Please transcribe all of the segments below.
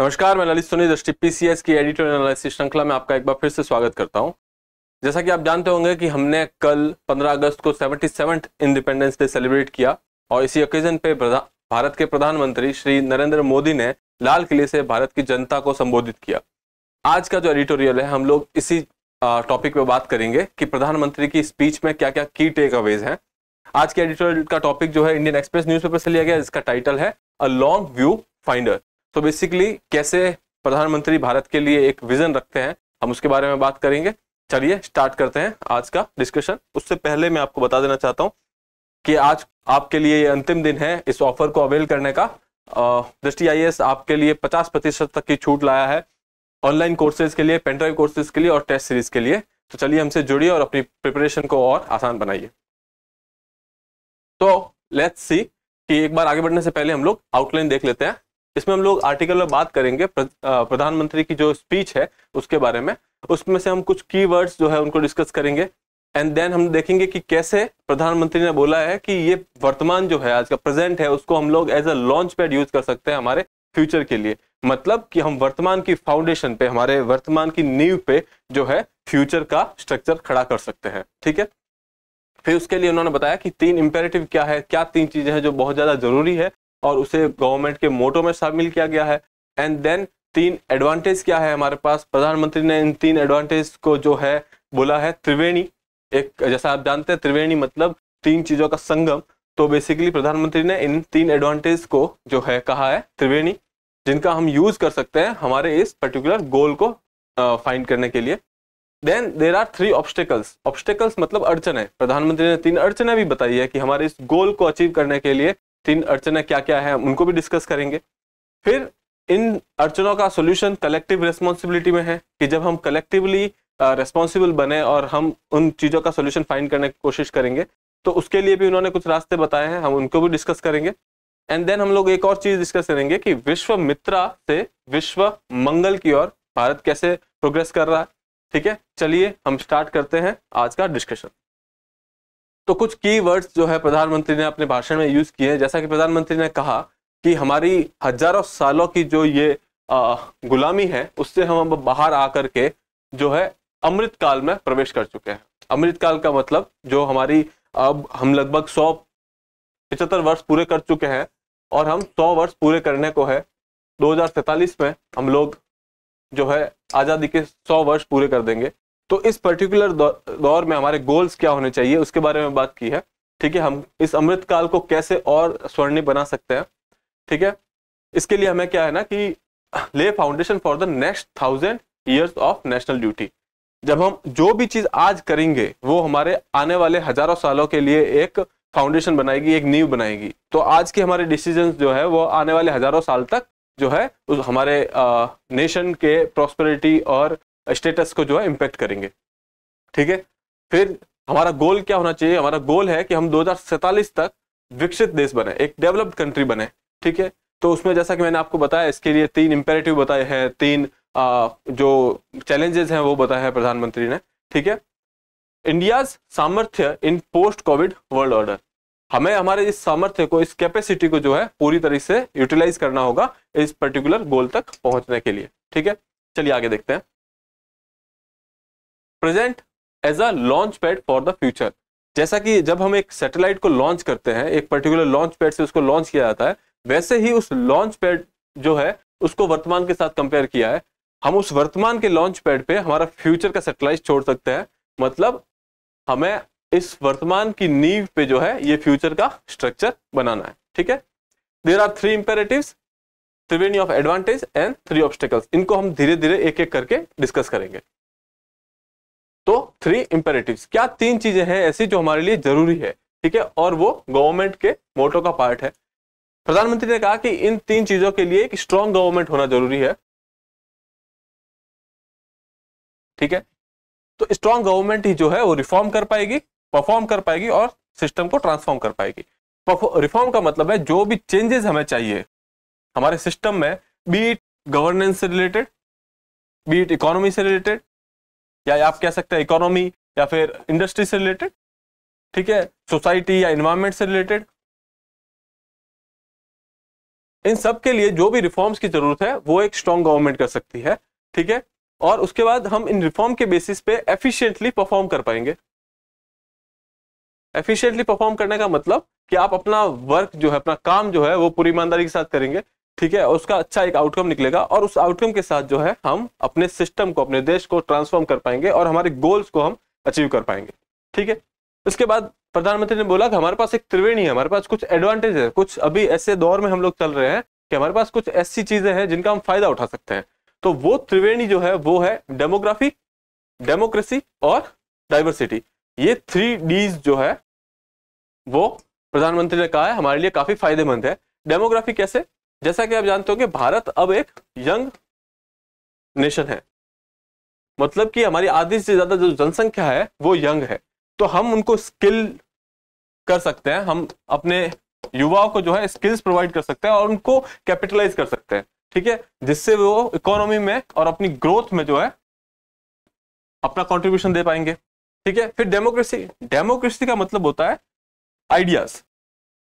नमस्कार मैं ललित सोनी दृष्टि पीसीएस की एडिटोरियल एनालिसिस श्रृंखला में आपका एक बार फिर से स्वागत करता हूं जैसा कि आप जानते होंगे कि हमने कल 15 अगस्त को seventy seven independence day celebrate किया और इसी ओकेजन पे भारत के प्रधानमंत्री श्री नरेंद्र मोदी ने लाल किले से भारत की जनता को संबोधित किया आज का जो एडिटोरियल है हम लोग इसी टॉपिक पे बात करेंगे कि प्रधानमंत्री की स्पीच में क्या क्या की टेक अवेज हैं आज के एडिटोरियल का टॉपिक जो है इंडियन एक्सप्रेस न्यूज़पेपर से लिया गया इसका टाइटल है अ लॉन्ग व्यू फाइंडर तो बेसिकली कैसे प्रधानमंत्री भारत के लिए एक विजन रखते हैं हम उसके बारे में बात करेंगे चलिए स्टार्ट करते हैं आज का डिस्कशन उससे पहले मैं आपको बता देना चाहता हूँ कि आज आपके लिए ये अंतिम दिन है इस ऑफर को अवेल करने का दृष्टि आई आपके लिए पचास प्रतिशत तक की छूट लाया है ऑनलाइन कोर्सेज के लिए पेनड्राइव कोर्सेज के लिए और टेस्ट सीरीज के लिए तो चलिए हमसे जुड़िए और अपनी प्रिपरेशन को और आसान बनाइए तो लेट्स सी कि एक बार आगे बढ़ने से पहले हम लोग आउटलाइन देख लेते हैं इसमें हम लोग आर्टिकल में बात करेंगे प्रधानमंत्री की जो स्पीच है उसके बारे में उसमें से हम कुछ की जो है उनको डिस्कस करेंगे एंड देन हम देखेंगे कि कैसे प्रधानमंत्री ने बोला है कि ये वर्तमान जो है आज का प्रेजेंट है उसको हम लोग as a launch pad use कर सकते हैं हमारे फ्यूचर के लिए मतलब कि हम वर्तमान की फाउंडेशन पे हमारे वर्तमान की नींव पे जो है फ्यूचर का स्ट्रक्चर खड़ा कर सकते हैं ठीक है फिर उसके लिए उन्होंने बताया कि तीन इम्पेरेटिव क्या है क्या तीन चीजें हैं जो बहुत ज्यादा जरूरी है और उसे गवर्नमेंट के मोटो में शामिल किया गया है एंड देन तीन एडवांटेज क्या है हमारे पास प्रधानमंत्री ने इन तीन एडवांटेज को जो है बोला है त्रिवेणी एक जैसा आप जानते हैं त्रिवेणी मतलब तीन चीज़ों का संगम तो बेसिकली प्रधानमंत्री ने इन तीन एडवांटेज को जो है कहा है त्रिवेणी जिनका हम यूज़ कर सकते हैं हमारे इस पर्टिकुलर गोल को फाइंड करने के लिए then there are three obstacles obstacles मतलब अड़चने प्रधानमंत्री ने तीन अड़चने भी बताई है कि हमारे इस गोल को अचीव करने के लिए तीन अड़चने क्या क्या है उनको भी डिस्कस करेंगे फिर इन अड़चनों का सोल्यूशन कलेक्टिव रिस्पॉन्सिबिलिटी में है कि जब हम कलेक्टिवली रेस्पॉन्सिबल बने और हम उन चीज़ों का सोल्यूशन फाइंड करने की कोशिश करेंगे तो उसके लिए भी उन्होंने कुछ रास्ते बताए हैं हम उनको भी डिस्कस करेंगे एंड देन हम लोग एक और चीज़ डिस्कस करेंगे कि विश्व मित्रा से विश्व मंगल की ओर भारत कैसे प्रोग्रेस कर रहा है ठीक है चलिए हम स्टार्ट करते हैं आज का डिस्कशन तो कुछ वर्ड्स जो है प्रधानमंत्री ने अपने भाषण में यूज किए हैं जैसा कि प्रधानमंत्री ने कहा कि हमारी हजारों सालों की जो ये आ, गुलामी है उससे हम अब बाहर आकर के जो है अमृत काल में प्रवेश कर चुके हैं अमृत काल का मतलब जो हमारी अब हम लगभग सौ पिचहत्तर वर्ष पूरे कर चुके हैं और हम सौ वर्ष पूरे करने को है दो में हम लोग जो है आज़ादी के सौ वर्ष पूरे कर देंगे तो इस पर्टिकुलर दौर में हमारे गोल्स क्या होने चाहिए उसके बारे में बात की है ठीक है हम इस अमृत काल को कैसे और स्वर्णिम बना सकते हैं ठीक है इसके लिए हमें क्या है ना कि lay foundation for the next thousand years of national duty जब हम जो भी चीज आज करेंगे वो हमारे आने वाले हजारों सालों के लिए एक फाउंडेशन बनाएगी एक नींव बनाएगी तो आज के हमारे डिसीजन जो है वो आने वाले हजारों साल तक जो है उस हमारे नेशन के प्रॉस्पेरिटी और स्टेटस को जो है इम्पेक्ट करेंगे ठीक है फिर हमारा गोल क्या होना चाहिए हमारा गोल है कि हम दो तक विकसित देश बने एक डेवलप्ड कंट्री बने ठीक है तो उसमें जैसा कि मैंने आपको बताया इसके लिए तीन इम्पेरेटिव बताए हैं तीन आ, जो चैलेंजेस हैं वो बताए हैं प्रधानमंत्री ने ठीक है इंडियाज सामर्थ्य in post COVID world order हमें हमारे इस सामर्थ्य को इस कैपेसिटी को जो है पूरी तरीके से यूटिलाइज करना होगा इस पर्टिकुलर गोल तक पहुंचने के लिए ठीक है चलिए आगे देखते हैं present as a launch pad for the future जैसा कि जब हम एक सैटेलाइट को लॉन्च करते हैं एक पर्टिकुलर लॉन्च पैड से उसको लॉन्च किया जाता है वैसे ही उस लॉन्च पैड जो है उसको वर्तमान के साथ कंपेयर किया है हम उस वर्तमान के लॉन्च पैड पे हमारा फ्यूचर का सेटेलाइट छोड़ सकते हैं मतलब हमें इस वर्तमान की नींव पे जो है ये फ्यूचर का स्ट्रक्चर बनाना है ठीक है there are three imperative Triveni of advantage and three obstacles इनको हम धीरे धीरे एक एक करके डिस्कस करेंगे तो थ्री इंपेरेटिव क्या तीन चीजें हैं ऐसी जो हमारे लिए जरूरी है ठीक है और वो गवर्नमेंट के मोटो का पार्ट है प्रधानमंत्री ने कहा कि इन तीन चीजों के लिए एक स्ट्रांग गवर्नमेंट होना जरूरी है ठीक है तो स्ट्रांग गवर्नमेंट ही जो है वो रिफॉर्म कर पाएगी परफॉर्म कर पाएगी और सिस्टम को ट्रांसफॉर्म कर पाएगी रिफॉर्म का मतलब है जो भी चेंजेस हमें चाहिए हमारे सिस्टम में बीट गवर्नेंस से रिलेटेड बीट इकोनॉमी से रिलेटेड या आप कह सकते हैं इकोनॉमी या फिर इंडस्ट्री से रिलेटेड ठीक है सोसाइटी या इन्वायरमेंट से रिलेटेड इन सब के लिए जो भी रिफॉर्म्स की जरूरत है वो एक स्ट्रॉन्ग गवर्नमेंट कर सकती है ठीक है और उसके बाद हम इन रिफॉर्म के बेसिस पे एफिशिएंटली परफॉर्म कर पाएंगे एफिशिएंटली परफॉर्म करने का मतलब कि आप अपना वर्क जो है अपना काम जो है वो पूरी ईमानदारी के साथ करेंगे ठीक है उसका अच्छा एक आउटकम निकलेगा और उस आउटकम के साथ जो है हम अपने सिस्टम को अपने देश को ट्रांसफॉर्म कर पाएंगे और हमारे गोल्स को हम अचीव कर पाएंगे ठीक है उसके बाद प्रधानमंत्री ने बोला कि हमारे पास एक त्रिवेणी है हमारे पास कुछ एडवांटेज है कुछ अभी ऐसे दौर में हम लोग चल रहे हैं कि हमारे पास कुछ ऐसी चीजें हैं जिनका हम फायदा उठा सकते हैं तो वो त्रिवेणी जो है वो है डेमोग्राफी डेमोक्रेसी और डाइवर्सिटी ये थ्री डीज जो है वो प्रधानमंत्री ने कहा है हमारे लिए काफी फायदेमंद है डेमोग्राफी कैसे जैसा कि आप जानते हो कि भारत अब एक यंग नेशन है मतलब कि हमारी आधी से ज़्यादा जो जनसंख्या है वो यंग है तो हम उनको स्किल कर सकते हैं हम अपने युवाओं को जो है स्किल्स प्रोवाइड कर सकते हैं और उनको कैपिटलाइज कर सकते हैं ठीक है जिससे वो इकोनॉमी में और अपनी ग्रोथ में जो है अपना कंट्रीब्यूशन दे पाएंगे ठीक है फिर डेमोक्रेसी डेमोक्रेसी का मतलब होता है आइडियाज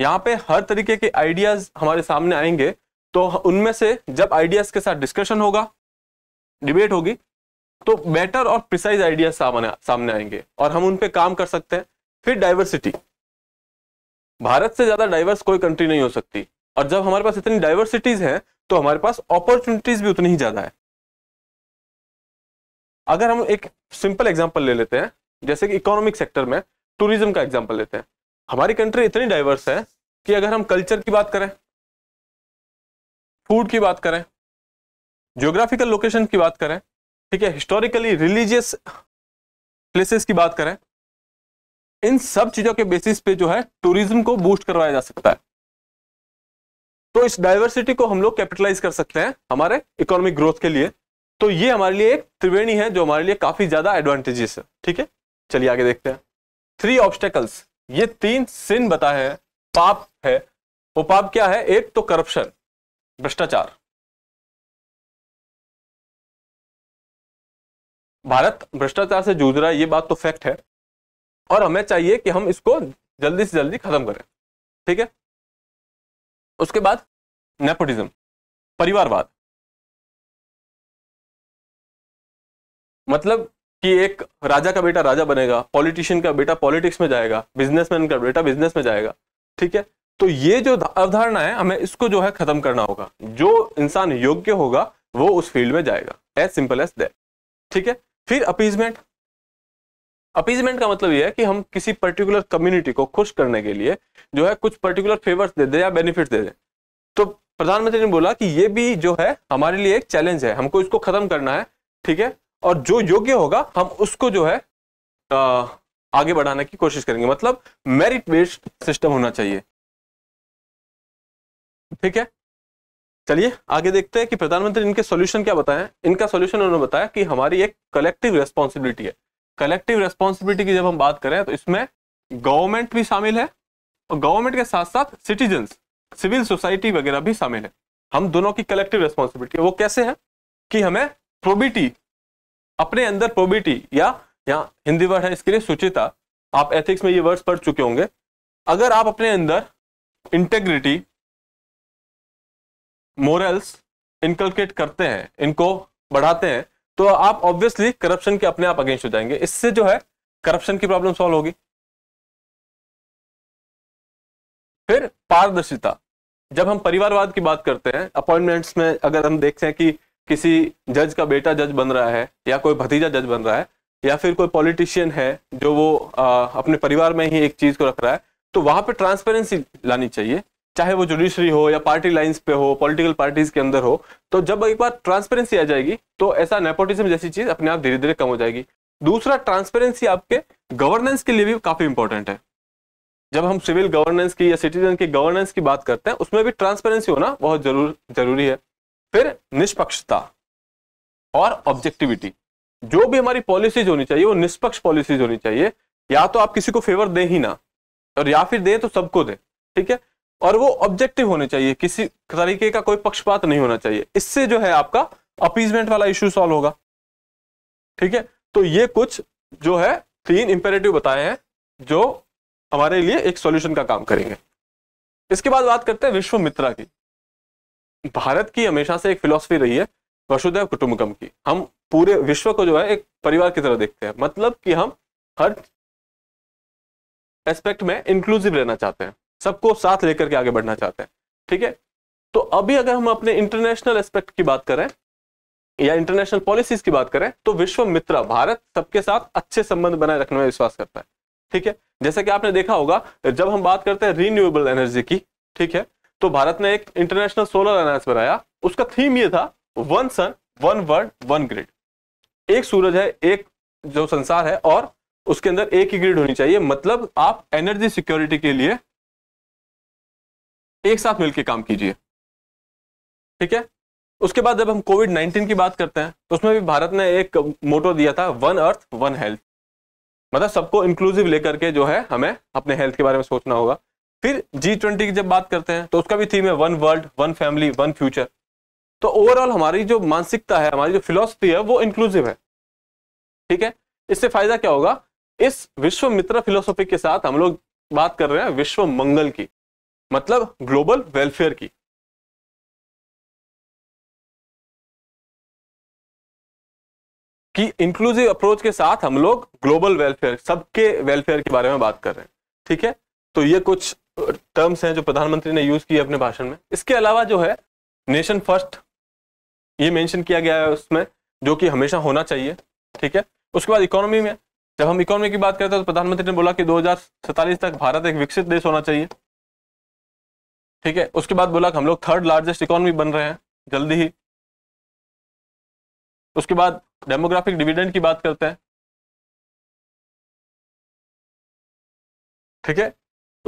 यहाँ पे हर तरीके के आइडियाज हमारे सामने आएंगे तो उनमें से जब आइडियाज के साथ डिस्कशन होगा डिबेट होगी तो बेटर और प्रिसाइज आइडियाज सामने सामने आएंगे और हम उन पर काम कर सकते हैं फिर डाइवर्सिटी भारत से ज़्यादा डाइवर्स कोई कंट्री नहीं हो सकती और जब हमारे पास इतनी डाइवर्सिटीज हैं तो हमारे पास अपॉर्चुनिटीज भी उतनी ही ज़्यादा है अगर हम एक सिंपल एग्जाम्पल ले लेते हैं जैसे कि इकोनॉमिक सेक्टर में टूरिज्म का एग्जाम्पल लेते हैं हमारी कंट्री इतनी डाइवर्स है कि अगर हम कल्चर की बात करें फूड की बात करें ज्योग्राफिकल लोकेशन की बात करें ठीक है हिस्टोरिकली रिलीजियस प्लेसेस की बात करें इन सब चीज़ों के बेसिस पे जो है टूरिज्म को बूस्ट करवाया जा सकता है तो इस डाइवर्सिटी को हम लोग कैपिटलाइज कर सकते हैं हमारे इकोनॉमिक ग्रोथ के लिए तो ये हमारे लिए एक त्रिवेणी है जो हमारे लिए काफ़ी ज़्यादा एडवांटेजेस है ठीक है चलिए आगे देखते हैं थ्री ऑब्स्टेकल्स ये तीन सिन बताए हैं पाप है वो पाप क्या है एक तो करप्शन भ्रष्टाचार भारत भ्रष्टाचार से जूझ रहा है ये बात तो फैक्ट है और हमें चाहिए कि हम इसको जल्दी से जल्दी खत्म करें ठीक है उसके बाद नेपोटिज्म परिवारवाद मतलब कि एक राजा का बेटा राजा बनेगा पॉलिटिशियन का बेटा पॉलिटिक्स में जाएगा बिजनेसमैन का बेटा बिजनेस में जाएगा ठीक है तो ये जो अवधारणा है हमें इसको जो है खत्म करना होगा जो इंसान योग्य होगा वो उस फील्ड में जाएगा एज सिंपल एज दैट ठीक है फिर अपीजमेंट अपीजमेंट का मतलब यह है कि हम किसी पर्टिकुलर कम्युनिटी को खुश करने के लिए जो है कुछ पर्टिकुलर फेवर्स दे दें या बेनिफिट दे दें तो प्रधानमंत्री ने बोला कि ये भी जो है हमारे लिए एक चैलेंज है हमको इसको खत्म करना है ठीक है और जो योग्य होगा हम उसको जो है आ, आगे बढ़ाने की कोशिश करेंगे मतलब मेरिट बेस्ड सिस्टम होना चाहिए ठीक है चलिए आगे देखते हैं कि प्रधानमंत्री इनके सॉल्यूशन क्या बताएं इनका सॉल्यूशन उन्होंने बताया कि हमारी एक कलेक्टिव रेस्पॉन्सिबिलिटी है कलेक्टिव रेस्पॉन्सिबिलिटी की जब हम बात करें तो इसमें गवर्नमेंट भी शामिल है और गवर्नमेंट के साथ साथ सिटीजन्स सिविल सोसाइटी वगैरह भी शामिल है हम दोनों की कलेक्टिव रेस्पॉन्सिबिलिटी वो कैसे है कि हमें प्रोबिटी अपने अंदर प्रोबिटी या यहाँ हिंदी वर्ड है इसके लिए सुचिता आप एथिक्स में ये वर्ड्स पढ़ चुके होंगे अगर आप अपने अंदर इंटेग्रिटी मोरल्स इनकलकेट करते हैं इनको बढ़ाते हैं तो आप ऑब्वियसली करप्शन के अपने आप अगेंस्ट हो जाएंगे इससे जो है करप्शन की प्रॉब्लम सॉल्व होगी फिर पारदर्शिता जब हम परिवारवाद की बात करते हैं अपॉइंटमेंट्स में अगर हम देखते हैं कि किसी जज का बेटा जज बन रहा है या कोई भतीजा जज बन रहा है या फिर कोई पॉलिटिशियन है जो वो आ, अपने परिवार में ही एक चीज़ को रख रहा है तो वहाँ पे ट्रांसपेरेंसी लानी चाहिए चाहे वो जुडिशरी हो या पार्टी लाइंस पे हो पॉलिटिकल पार्टीज के अंदर हो तो जब एक बार ट्रांसपेरेंसी आ जाएगी तो ऐसा नेपोटिज्म जैसी चीज़ अपने आप धीरे धीरे कम हो जाएगी दूसरा ट्रांसपेरेंसी आपके गवर्नेंस के लिए भी काफ़ी इंपॉर्टेंट है जब हम सिविल गवर्नेंस की या सिटीजन की गवर्नेंस की बात करते हैं उसमें भी ट्रांसपेरेंसी होना बहुत जरूर जरूरी है फिर निष्पक्षता और ऑब्जेक्टिविटी जो भी हमारी पॉलिसीज होनी चाहिए वो निष्पक्ष पॉलिसीज होनी चाहिए या तो आप किसी को फेवर दें ही ना और या फिर दें तो सबको दें ठीक है और वो ऑब्जेक्टिव होने चाहिए किसी तरीके का कोई पक्षपात नहीं होना चाहिए इससे जो है आपका अपीजमेंट वाला इश्यू सॉल्व होगा ठीक है तो ये कुछ जो है तीन इंपेरेटिव बताए हैं जो हमारे लिए एक सॉल्यूशन का काम करेंगे इसके बाद बात करते हैं विश्व मित्रा की भारत की हमेशा से एक फिलोसफी रही है वसुधैव कुटुम्बकम की हम पूरे विश्व को जो है एक परिवार की तरह देखते हैं मतलब कि हम हर एस्पेक्ट में इंक्लूसिव रहना चाहते हैं सबको साथ लेकर के आगे बढ़ना चाहते हैं ठीक है तो अभी अगर हम अपने इंटरनेशनल एस्पेक्ट की बात करें या इंटरनेशनल पॉलिसीज की बात करें तो विश्व मित्र भारत सबके साथ अच्छे संबंध बनाए रखने में विश्वास करता है ठीक है जैसा कि आपने देखा होगा जब हम बात करते हैं रिन्यूएबल एनर्जी की ठीक है तो भारत ने एक इंटरनेशनल सोलर अलायंस बनाया उसका थीम ये था one sun one world one grid एक सूरज है एक जो संसार है और उसके अंदर एक ही ग्रिड होनी चाहिए मतलब आप एनर्जी सिक्योरिटी के लिए एक साथ मिलकर काम कीजिए ठीक है उसके बाद जब हम कोविड 19 की बात करते हैं तो उसमें भी भारत ने एक मोटो दिया था वन अर्थ वन हेल्थ मतलब सबको इंक्लूसिव लेकर के जो है हमें अपने हेल्थ के बारे में सोचना होगा फिर जी ट्वेंटी की जब बात करते हैं तो उसका भी थीम है one world one family one future तो ओवरऑल हमारी जो मानसिकता है हमारी जो फिलोसफी है वो इंक्लूसिव है ठीक है इससे फायदा क्या होगा इस विश्व मित्र फिलोसफी के साथ हम लोग बात कर रहे हैं विश्व मंगल की मतलब ग्लोबल वेलफेयर की कि इंक्लूसिव अप्रोच के साथ हम लोग ग्लोबल वेलफेयर सबके वेलफेयर के बारे में बात कर रहे हैं ठीक है तो ये कुछ टर्म्स हैं जो प्रधानमंत्री ने यूज़ किए अपने भाषण में इसके अलावा जो है नेशन फर्स्ट ये मेंशन किया गया है उसमें जो कि हमेशा होना चाहिए ठीक है उसके बाद इकोनॉमी में जब हम इकोनॉमी की बात करते हैं तो प्रधानमंत्री ने बोला कि दो तक भारत एक विकसित देश होना चाहिए ठीक है उसके बाद बोला कि हम लोग थर्ड लार्जेस्ट इकोनॉमी बन रहे हैं जल्दी ही उसके बाद डेमोग्राफिक डिविडेंड की बात करते हैं ठीक है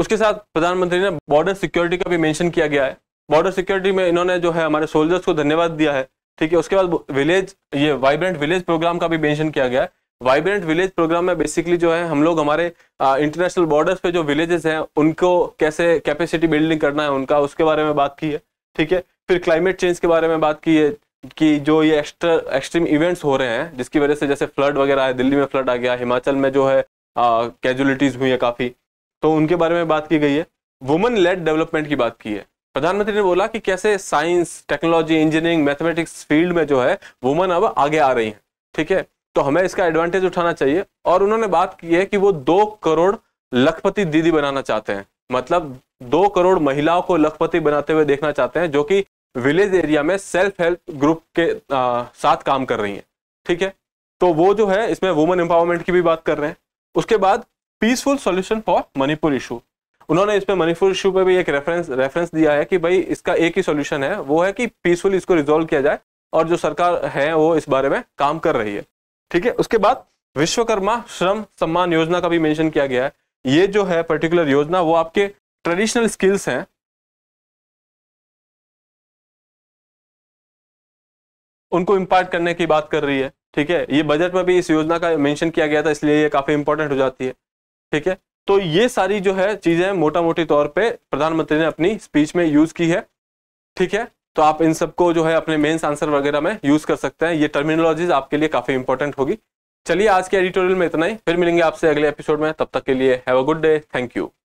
उसके साथ प्रधानमंत्री ने बॉर्डर सिक्योरिटी का भी मेंशन किया गया है बॉर्डर सिक्योरिटी में इन्होंने जो है हमारे सोल्जर्स को धन्यवाद दिया है ठीक है उसके बाद विलेज ये वाइब्रेंट विलेज प्रोग्राम का भी मेंशन किया गया है वाइब्रेंट विलेज प्रोग्राम में बेसिकली जो है हम लोग हमारे इंटरनेशनल बॉर्डर्स पे जो विलेजेस हैं उनको कैसे कैपेसिटी बिल्डिंग करना है उनका उसके बारे में बात की है ठीक है फिर क्लाइमेट चेंज के बारे में बात की है कि जो ये एक्स्ट्रा एक्सट्रीम इवेंट्स हो रहे हैं जिसकी वजह से जैसे फ्लड वगैरह है दिल्ली में फ्लड आ गया हिमाचल में जो है कैजुअलिटीज हुई है काफ़ी तो उनके बारे में बात की गई है वुमेन लेड डेवलपमेंट की बात की है प्रधानमंत्री ने बोला कि कैसे science technology engineering mathematics field में जो है वुमेन अब आगे आ रही हैं ठीक है तो हमें इसका एडवांटेज उठाना चाहिए और उन्होंने बात की है कि वो दो करोड़ लखपति दीदी बनाना चाहते हैं मतलब दो करोड़ महिलाओं को लखपति बनाते हुए देखना चाहते हैं जो कि विलेज एरिया में सेल्फ हेल्प ग्रुप के आ, साथ काम कर रही हैं ठीक है तो वो जो है इसमें वुमेन एम्पावरमेंट की भी बात कर रहे हैं उसके बाद peaceful solution for Manipur issue उन्होंने इसमें मणिपुर इशू पर भी एक रेफरेंस रेफरेंस दिया है कि भाई इसका एक ही सॉल्यूशन है वो है कि पीसफुल इसको रिजोल्व किया जाए और जो सरकार है वो इस बारे में काम कर रही है ठीक है उसके बाद विश्वकर्मा श्रम सम्मान योजना का भी मेंशन किया गया है ये जो है पर्टिकुलर योजना वो आपके ट्रेडिशनल स्किल्स हैं उनको इम्पार्ट करने की बात कर रही है ठीक है ये बजट में भी इस योजना का मेंशन किया गया था इसलिए ये काफी इंपॉर्टेंट हो जाती है ठीक है तो ये सारी जो है चीज़ें मोटा मोटी तौर पे प्रधानमंत्री ने अपनी स्पीच में यूज़ की है ठीक है तो आप इन सबको जो है अपने मेन्स आंसर वगैरह में यूज़ कर सकते हैं ये टर्मिनोलॉजीज आपके लिए काफ़ी इंपॉर्टेंट होगी चलिए आज के एडिटोरियल में इतना ही फिर मिलेंगे आपसे अगले एपिसोड में तब तक के लिए have a good day thank you